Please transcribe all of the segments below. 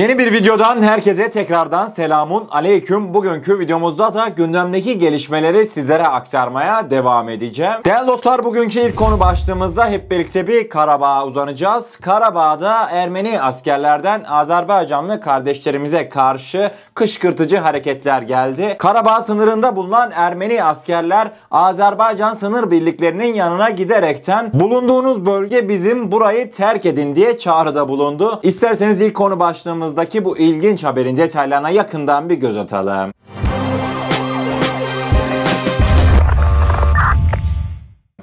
Yeni bir videodan herkese tekrardan selamun aleyküm. Bugünkü videomuzda da gündemdeki gelişmeleri sizlere aktarmaya devam edeceğim. Değerli dostlar bugünkü ilk konu başlığımızda hep birlikte bir Karabağ'a uzanacağız. Karabağ'da Ermeni askerlerden Azerbaycanlı kardeşlerimize karşı kışkırtıcı hareketler geldi. Karabağ sınırında bulunan Ermeni askerler Azerbaycan sınır birliklerinin yanına giderekten bulunduğunuz bölge bizim burayı terk edin diye çağrıda bulundu. İsterseniz ilk konu başlığımızda sayfamızdaki bu ilginç haberin detaylarına yakından bir göz atalım.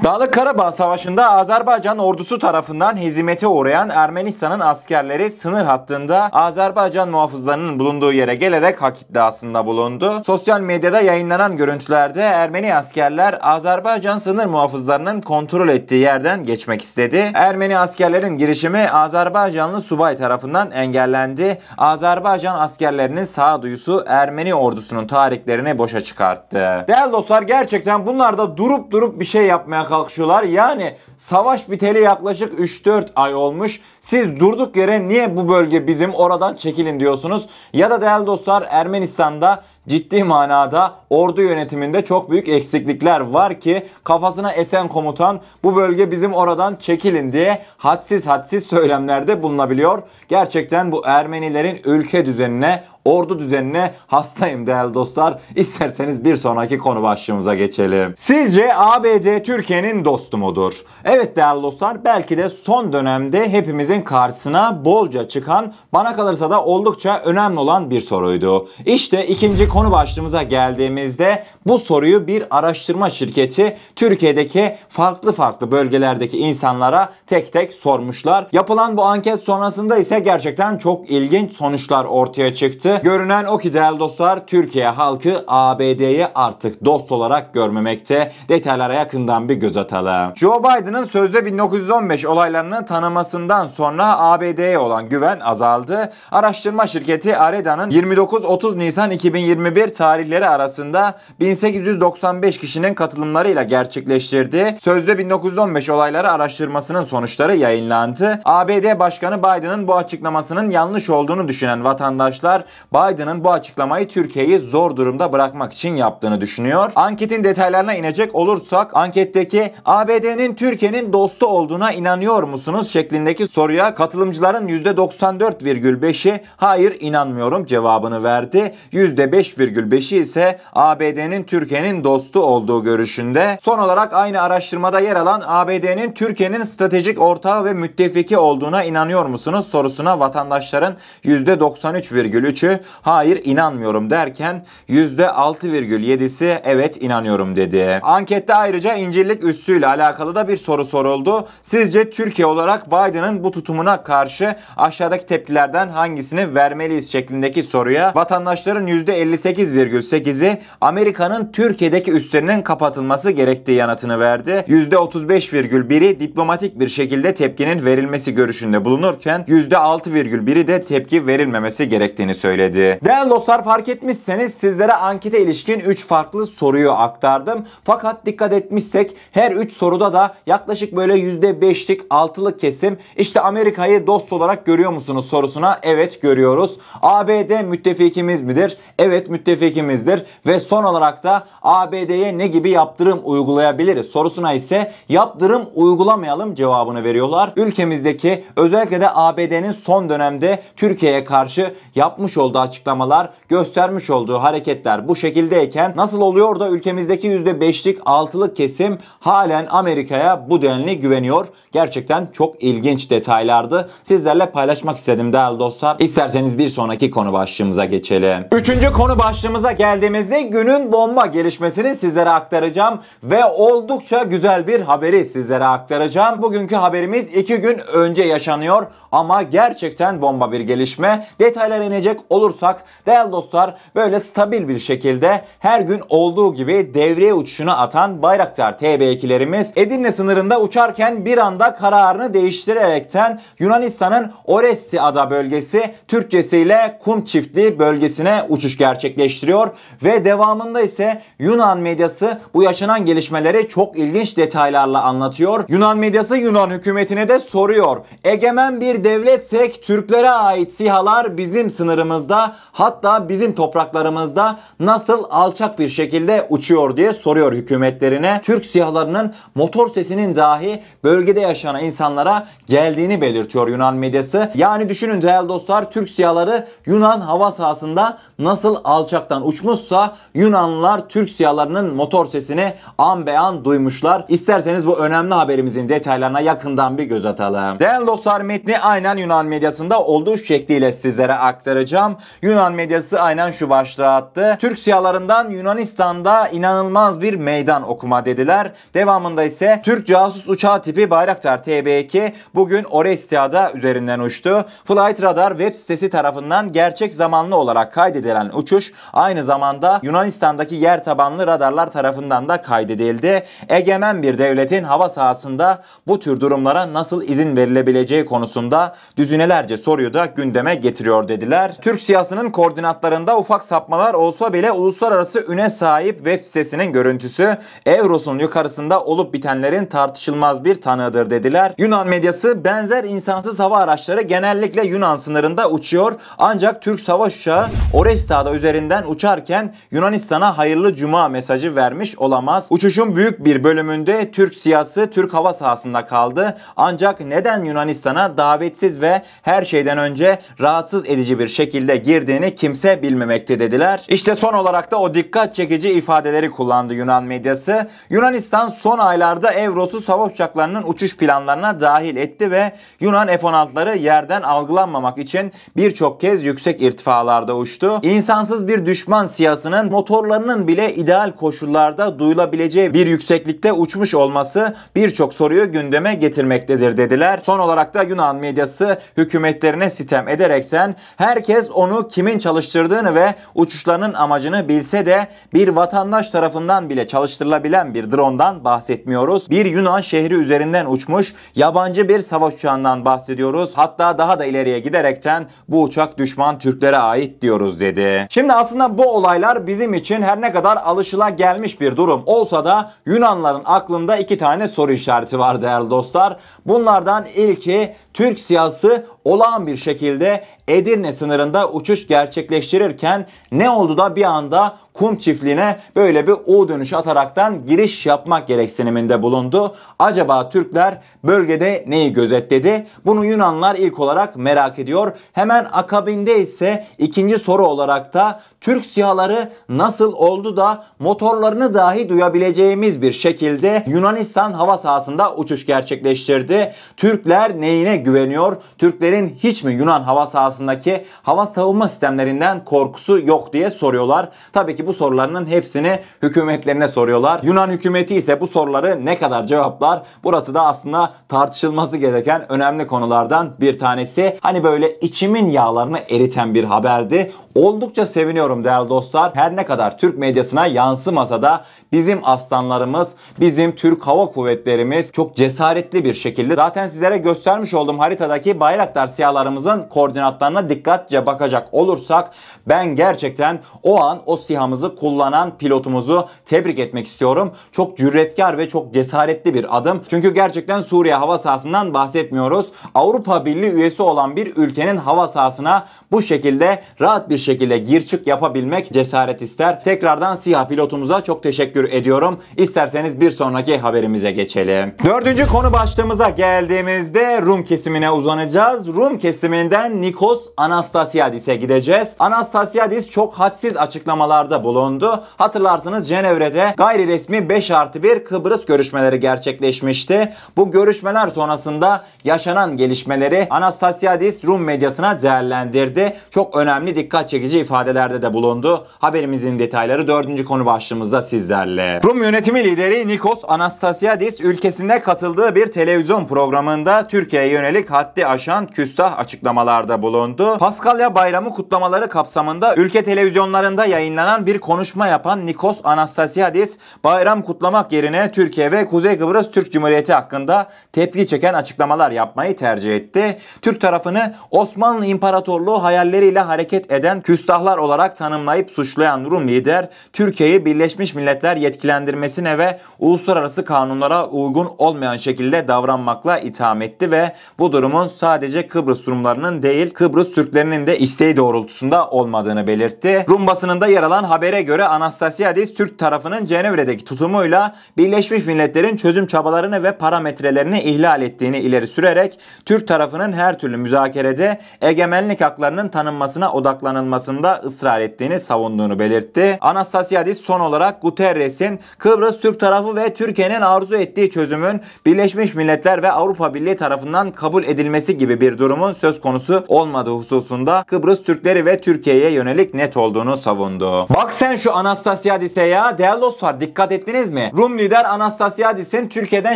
Dağlı Karabağ Savaşı'nda Azerbaycan ordusu tarafından hezimete uğrayan Ermenistan'ın askerleri sınır hattında Azerbaycan muhafızlarının bulunduğu yere gelerek hak iddiasında bulundu. Sosyal medyada yayınlanan görüntülerde Ermeni askerler Azerbaycan sınır muhafızlarının kontrol ettiği yerden geçmek istedi. Ermeni askerlerin girişimi Azerbaycanlı subay tarafından engellendi. Azerbaycan askerlerinin sağduyusu Ermeni ordusunun tarihlerini boşa çıkarttı. Değerli dostlar gerçekten bunlar da durup durup bir şey yapmaya kalkışıyorlar. Yani savaş biteli yaklaşık 3-4 ay olmuş. Siz durduk yere niye bu bölge bizim oradan çekilin diyorsunuz? Ya da değerli dostlar Ermenistan'da ciddi manada ordu yönetiminde çok büyük eksiklikler var ki kafasına esen komutan bu bölge bizim oradan çekilin diye hadsiz hadsiz söylemlerde bulunabiliyor. Gerçekten bu Ermenilerin ülke düzenine, ordu düzenine hastayım değerli dostlar. İsterseniz bir sonraki konu başlığımıza geçelim. Sizce ABD Türkiye'nin dostu mudur? Evet değerli dostlar belki de son dönemde hepimizin karşısına bolca çıkan bana kalırsa da oldukça önemli olan bir soruydu. İşte ikinci konu başlığımıza geldiğimizde bu soruyu bir araştırma şirketi Türkiye'deki farklı farklı bölgelerdeki insanlara tek tek sormuşlar. Yapılan bu anket sonrasında ise gerçekten çok ilginç sonuçlar ortaya çıktı. Görünen o ki değerli dostlar Türkiye halkı ABD'yi artık dost olarak görmemekte. Detaylara yakından bir göz atalım. Joe Biden'ın sözde 1915 olaylarını tanımasından sonra ABD'ye olan güven azaldı. Araştırma şirketi Areda'nın 29-30 Nisan 2020 2021 tarihleri arasında 1895 kişinin katılımlarıyla gerçekleştirdi. Sözde 1915 olayları araştırmasının sonuçları yayınlandı. ABD Başkanı Biden'ın bu açıklamasının yanlış olduğunu düşünen vatandaşlar Biden'ın bu açıklamayı Türkiye'yi zor durumda bırakmak için yaptığını düşünüyor. Anketin detaylarına inecek olursak anketteki ABD'nin Türkiye'nin dostu olduğuna inanıyor musunuz şeklindeki soruya katılımcıların %94,5'i hayır inanmıyorum cevabını verdi. %5 %5,5'i ise ABD'nin Türkiye'nin dostu olduğu görüşünde. Son olarak aynı araştırmada yer alan ABD'nin Türkiye'nin stratejik ortağı ve müttefiki olduğuna inanıyor musunuz sorusuna vatandaşların %93,3'ü hayır inanmıyorum derken %6,7'si evet inanıyorum dedi. Ankette ayrıca incirlik üssüyle alakalı da bir soru soruldu. Sizce Türkiye olarak Biden'ın bu tutumuna karşı aşağıdaki tepkilerden hangisini vermeliyiz şeklindeki soruya vatandaşların %50 %8,8'i Amerika'nın Türkiye'deki üslerinin kapatılması gerektiği yanıtını verdi. %35,1'i diplomatik bir şekilde tepkinin verilmesi görüşünde bulunurken %6,1'i de tepki verilmemesi gerektiğini söyledi. Değerli dostlar fark etmişseniz sizlere ankete ilişkin 3 farklı soruyu aktardım. Fakat dikkat etmişsek her 3 soruda da yaklaşık böyle %5'lik 6'lık kesim işte Amerika'yı dost olarak görüyor musunuz sorusuna evet görüyoruz. ABD müttefikimiz midir? Evet müttefikimizdir ve son olarak da ABD'ye ne gibi yaptırım uygulayabiliriz sorusuna ise yaptırım uygulamayalım cevabını veriyorlar. Ülkemizdeki özellikle de ABD'nin son dönemde Türkiye'ye karşı yapmış olduğu açıklamalar, göstermiş olduğu hareketler bu şekildeyken nasıl oluyor da ülkemizdeki %5'lik 6'lık kesim halen Amerika'ya bu denli güveniyor. Gerçekten çok ilginç detaylardı. Sizlerle paylaşmak istedim değerli dostlar. İsterseniz bir sonraki konu başlığımıza geçelim. Üçüncü konu başlığımıza geldiğimizde günün bomba gelişmesini sizlere aktaracağım ve oldukça güzel bir haberi sizlere aktaracağım. Bugünkü haberimiz iki gün önce yaşanıyor ama gerçekten bomba bir gelişme. Detaylara inecek olursak değerli dostlar böyle stabil bir şekilde her gün olduğu gibi devreye uçuşunu atan Bayraktar TB2'lerimiz Edirne sınırında uçarken bir anda kararını değiştirerekten Yunanistan'ın Oresi ada bölgesi Türkçesiyle Kum Çiftliği bölgesine uçuş gerçekleştirdi gerçekleştiriyor ve devamında ise Yunan medyası bu yaşanan gelişmeleri çok ilginç detaylarla anlatıyor. Yunan medyası Yunan hükümetine de soruyor. Egemen bir devletsek Türklere ait sihalar bizim sınırımızda hatta bizim topraklarımızda nasıl alçak bir şekilde uçuyor diye soruyor hükümetlerine. Türk sihalarının motor sesinin dahi bölgede yaşanan insanlara geldiğini belirtiyor Yunan medyası. Yani düşünün değerli dostlar Türk sihaları Yunan hava sahasında nasıl alçaktan uçmuşsa Yunanlılar Türk siyalarının motor sesini an be an duymuşlar. İsterseniz bu önemli haberimizin detaylarına yakından bir göz atalım. Değerli dostlar metni aynen Yunan medyasında olduğu şekliyle sizlere aktaracağım. Yunan medyası aynen şu başlığı attı. Türk siyalarından Yunanistan'da inanılmaz bir meydan okuma dediler. Devamında ise Türk casus uçağı tipi Bayraktar TB2 bugün Orestia'da üzerinden uçtu. Flight Radar web sitesi tarafından gerçek zamanlı olarak kaydedilen uçuş olmuş. Aynı zamanda Yunanistan'daki yer tabanlı radarlar tarafından da kaydedildi. Egemen bir devletin hava sahasında bu tür durumlara nasıl izin verilebileceği konusunda düzinelerce soruyu da gündeme getiriyor dediler. Türk siyasının koordinatlarında ufak sapmalar olsa bile uluslararası üne sahip web sitesinin görüntüsü Evros'un yukarısında olup bitenlerin tartışılmaz bir tanığıdır dediler. Yunan medyası benzer insansız hava araçları genellikle Yunan sınırında uçuyor ancak Türk savaş uçağı Oresta'da üzerinde üzerinden uçarken Yunanistan'a hayırlı cuma mesajı vermiş olamaz. Uçuşun büyük bir bölümünde Türk siyasi Türk hava sahasında kaldı. Ancak neden Yunanistan'a davetsiz ve her şeyden önce rahatsız edici bir şekilde girdiğini kimse bilmemekte dediler. İşte son olarak da o dikkat çekici ifadeleri kullandı Yunan medyası. Yunanistan son aylarda Evrosuz hava uçaklarının uçuş planlarına dahil etti ve Yunan F-16'ları yerden algılanmamak için birçok kez yüksek irtifalarda uçtu. İnsansız bir düşman siyasının motorlarının bile ideal koşullarda duyulabileceği bir yükseklikte uçmuş olması birçok soruyu gündeme getirmektedir dediler. Son olarak da Yunan medyası hükümetlerine sitem ederekten herkes onu kimin çalıştırdığını ve uçuşlarının amacını bilse de bir vatandaş tarafından bile çalıştırılabilen bir drondan bahsetmiyoruz. Bir Yunan şehri üzerinden uçmuş yabancı bir savaş uçağından bahsediyoruz. Hatta daha da ileriye giderekten bu uçak düşman Türklere ait diyoruz dedi. Şimdi yani aslında bu olaylar bizim için her ne kadar alışıla gelmiş bir durum olsa da Yunanların aklında iki tane soru işareti var değerli dostlar. Bunlardan ilki Türk siyasi olağan bir şekilde Edirne sınırında uçuş gerçekleştirirken ne oldu da bir anda kum çiftliğine böyle bir U dönüşü ataraktan giriş yapmak gereksiniminde bulundu. Acaba Türkler bölgede neyi gözetledi? Bunu Yunanlar ilk olarak merak ediyor. Hemen akabinde ise ikinci soru olarak da Türk siyahları nasıl oldu da motorlarını dahi duyabileceğimiz bir şekilde Yunanistan hava sahasında uçuş gerçekleştirdi. Türkler neyine güveniyor? Türklerin hiç mi Yunan hava sahası sahasındaki hava savunma sistemlerinden korkusu yok diye soruyorlar. Tabii ki bu sorularının hepsini hükümetlerine soruyorlar. Yunan hükümeti ise bu soruları ne kadar cevaplar? Burası da aslında tartışılması gereken önemli konulardan bir tanesi. Hani böyle içimin yağlarını eriten bir haberdi. Oldukça seviniyorum değerli dostlar. Her ne kadar Türk medyasına yansımasa da bizim aslanlarımız, bizim Türk Hava Kuvvetlerimiz çok cesaretli bir şekilde zaten sizlere göstermiş olduğum haritadaki Bayraktar siyahlarımızın koordinatları fiyatlarına dikkatçe bakacak olursak ben gerçekten o an o sihamızı kullanan pilotumuzu tebrik etmek istiyorum. Çok cüretkar ve çok cesaretli bir adım. Çünkü gerçekten Suriye hava sahasından bahsetmiyoruz. Avrupa Birliği üyesi olan bir ülkenin hava sahasına bu şekilde rahat bir şekilde gir çık yapabilmek cesaret ister. Tekrardan SİHA pilotumuza çok teşekkür ediyorum. İsterseniz bir sonraki haberimize geçelim. Dördüncü konu başlığımıza geldiğimizde Rum kesimine uzanacağız. Rum kesiminden Nikol Nikos Anastasiadis'e gideceğiz. Anastasiadis çok hadsiz açıklamalarda bulundu. Hatırlarsınız Cenevre'de gayri resmi 5 artı 1 Kıbrıs görüşmeleri gerçekleşmişti. Bu görüşmeler sonrasında yaşanan gelişmeleri Anastasiadis Rum medyasına değerlendirdi. Çok önemli dikkat çekici ifadelerde de bulundu. Haberimizin detayları 4. konu başlığımızda sizlerle. Rum yönetimi lideri Nikos Anastasiadis ülkesinde katıldığı bir televizyon programında Türkiye'ye yönelik haddi aşan küstah açıklamalarda bulundu bulundu. Paskalya Bayramı kutlamaları kapsamında ülke televizyonlarında yayınlanan bir konuşma yapan Nikos Anastasiadis bayram kutlamak yerine Türkiye ve Kuzey Kıbrıs Türk Cumhuriyeti hakkında tepki çeken açıklamalar yapmayı tercih etti. Türk tarafını Osmanlı İmparatorluğu hayalleriyle hareket eden küstahlar olarak tanımlayıp suçlayan Rum lider Türkiye'yi Birleşmiş Milletler yetkilendirmesine ve uluslararası kanunlara uygun olmayan şekilde davranmakla itham etti ve bu durumun sadece Kıbrıs Rumlarının değil Kıbrıs Kıbrıs Türklerinin de isteği doğrultusunda olmadığını belirtti. Rum basınında yer alan habere göre Anastasiadis Türk tarafının Cenevre'deki tutumuyla Birleşmiş Milletler'in çözüm çabalarını ve parametrelerini ihlal ettiğini ileri sürerek Türk tarafının her türlü müzakerede egemenlik haklarının tanınmasına odaklanılmasında ısrar ettiğini savunduğunu belirtti. Anastasiadis son olarak Guterres'in Kıbrıs Türk tarafı ve Türkiye'nin arzu ettiği çözümün Birleşmiş Milletler ve Avrupa Birliği tarafından kabul edilmesi gibi bir durumun söz konusu olmadığını olmadığı hususunda Kıbrıs Türkleri ve Türkiye'ye yönelik net olduğunu savundu. Bak sen şu Anastasiadis'e ya. Değerli dostlar dikkat ettiniz mi? Rum lider Anastasiadis'in Türkiye'den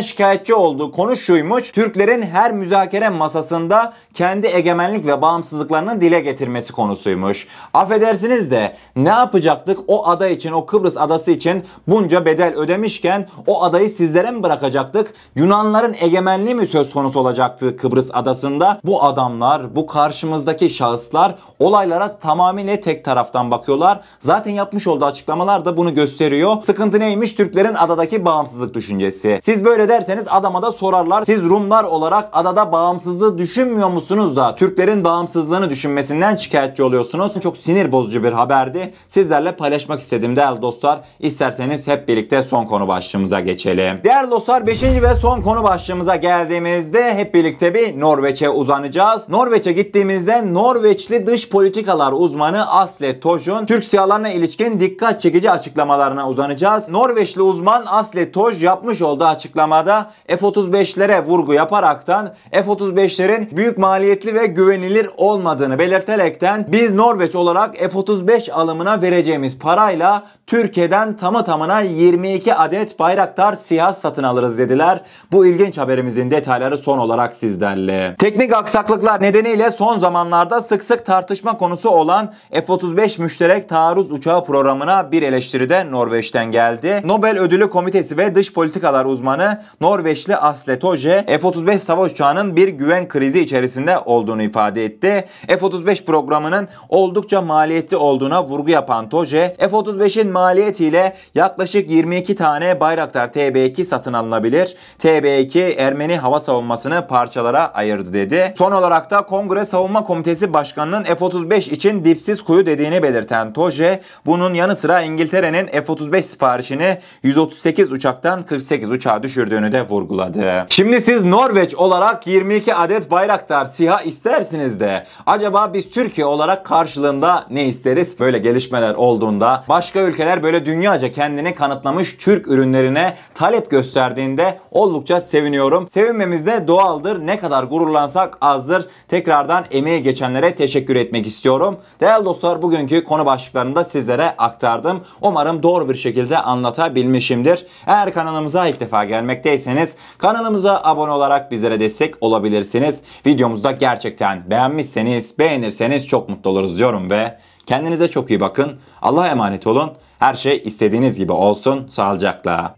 şikayetçi olduğu konu şuymuş. Türklerin her müzakere masasında kendi egemenlik ve bağımsızlıklarını dile getirmesi konusuymuş. Affedersiniz de ne yapacaktık o ada için o Kıbrıs adası için bunca bedel ödemişken o adayı sizlere mi bırakacaktık? Yunanların egemenliği mi söz konusu olacaktı Kıbrıs adasında? Bu adamlar bu karşımızda aramızdaki şahıslar olaylara tamamıyla tek taraftan bakıyorlar. Zaten yapmış olduğu açıklamalar da bunu gösteriyor. Sıkıntı neymiş? Türklerin adadaki bağımsızlık düşüncesi. Siz böyle derseniz adama da sorarlar. Siz Rumlar olarak adada bağımsızlığı düşünmüyor musunuz da Türklerin bağımsızlığını düşünmesinden şikayetçi oluyorsunuz. Çok sinir bozucu bir haberdi. Sizlerle paylaşmak istedim değerli dostlar. İsterseniz hep birlikte son konu başlığımıza geçelim. Değerli dostlar 5. ve son konu başlığımıza geldiğimizde hep birlikte bir Norveç'e uzanacağız. Norveç'e gittiğimiz Haberimizde Norveçli dış politikalar uzmanı Asle Toj'un Türk siyahlarına ilişkin dikkat çekici açıklamalarına uzanacağız. Norveçli uzman Asle Toj yapmış olduğu açıklamada F-35'lere vurgu yaparaktan F-35'lerin büyük maliyetli ve güvenilir olmadığını belirterekten biz Norveç olarak F-35 alımına vereceğimiz parayla Türkiye'den tamı tamına 22 adet Bayraktar siyah satın alırız dediler. Bu ilginç haberimizin detayları son olarak sizlerle. Teknik aksaklıklar nedeniyle son zamanlarda sık sık tartışma konusu olan F-35 müşterek taarruz uçağı programına bir eleştiri de Norveç'ten geldi. Nobel Ödülü Komitesi ve Dış Politikalar uzmanı Norveçli Asle Toje F-35 savaş uçağının bir güven krizi içerisinde olduğunu ifade etti. F-35 programının oldukça maliyetli olduğuna vurgu yapan Toje, F-35'in maliyetiyle yaklaşık 22 tane Bayraktar TB2 satın alınabilir. TB2 Ermeni hava savunmasını parçalara ayırdı dedi. Son olarak da Kongre Savunma Savunma Komitesi Başkanı'nın F-35 için dipsiz kuyu dediğini belirten Toje, bunun yanı sıra İngiltere'nin F-35 siparişini 138 uçaktan 48 uçağa düşürdüğünü de vurguladı. Şimdi siz Norveç olarak 22 adet Bayraktar siha istersiniz de acaba biz Türkiye olarak karşılığında ne isteriz? Böyle gelişmeler olduğunda başka ülkeler böyle dünyaca kendini kanıtlamış Türk ürünlerine talep gösterdiğinde oldukça seviniyorum. Sevinmemiz de doğaldır. Ne kadar gururlansak azdır. Tekrardan emin emeği geçenlere teşekkür etmek istiyorum. Değerli dostlar bugünkü konu başlıklarını da sizlere aktardım. Umarım doğru bir şekilde anlatabilmişimdir. Eğer kanalımıza ilk defa gelmekteyseniz kanalımıza abone olarak bizlere destek olabilirsiniz. Videomuzda gerçekten beğenmişseniz, beğenirseniz çok mutlu oluruz diyorum ve kendinize çok iyi bakın. Allah'a emanet olun. Her şey istediğiniz gibi olsun. Sağlıcakla.